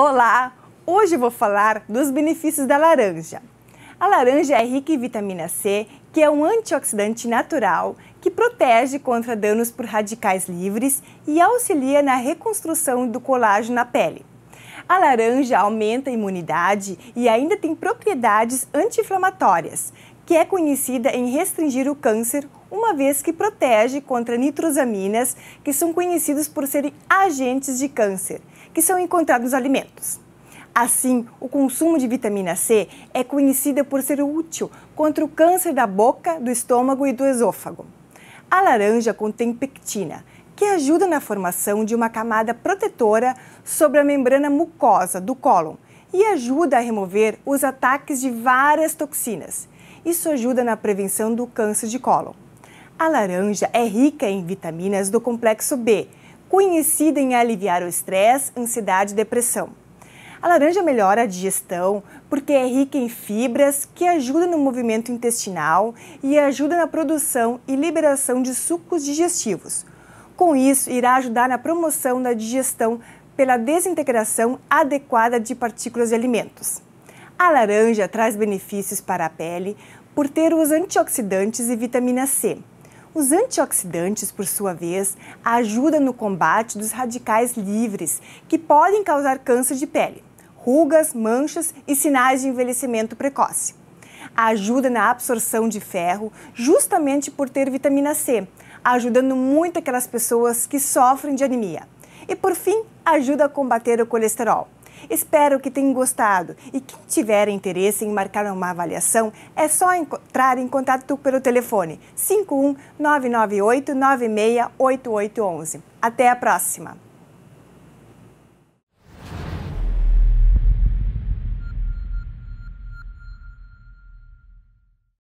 Olá! Hoje vou falar dos benefícios da laranja. A laranja é rica em vitamina C, que é um antioxidante natural que protege contra danos por radicais livres e auxilia na reconstrução do colágeno na pele. A laranja aumenta a imunidade e ainda tem propriedades anti-inflamatórias, que é conhecida em restringir o câncer, uma vez que protege contra nitrosaminas, que são conhecidos por serem agentes de câncer que são encontrados nos alimentos. Assim, o consumo de vitamina C é conhecida por ser útil contra o câncer da boca, do estômago e do esôfago. A laranja contém pectina, que ajuda na formação de uma camada protetora sobre a membrana mucosa do cólon e ajuda a remover os ataques de várias toxinas. Isso ajuda na prevenção do câncer de cólon. A laranja é rica em vitaminas do complexo B, conhecida em aliviar o estresse, ansiedade e depressão. A laranja melhora a digestão porque é rica em fibras que ajudam no movimento intestinal e ajuda na produção e liberação de sucos digestivos. Com isso, irá ajudar na promoção da digestão pela desintegração adequada de partículas de alimentos. A laranja traz benefícios para a pele por ter os antioxidantes e vitamina C. Os antioxidantes, por sua vez, ajudam no combate dos radicais livres, que podem causar câncer de pele, rugas, manchas e sinais de envelhecimento precoce. Ajuda na absorção de ferro, justamente por ter vitamina C, ajudando muito aquelas pessoas que sofrem de anemia. E por fim, ajuda a combater o colesterol. Espero que tenham gostado e quem tiver interesse em marcar uma avaliação é só entrar em contato pelo telefone 51 998 968811. Até a próxima!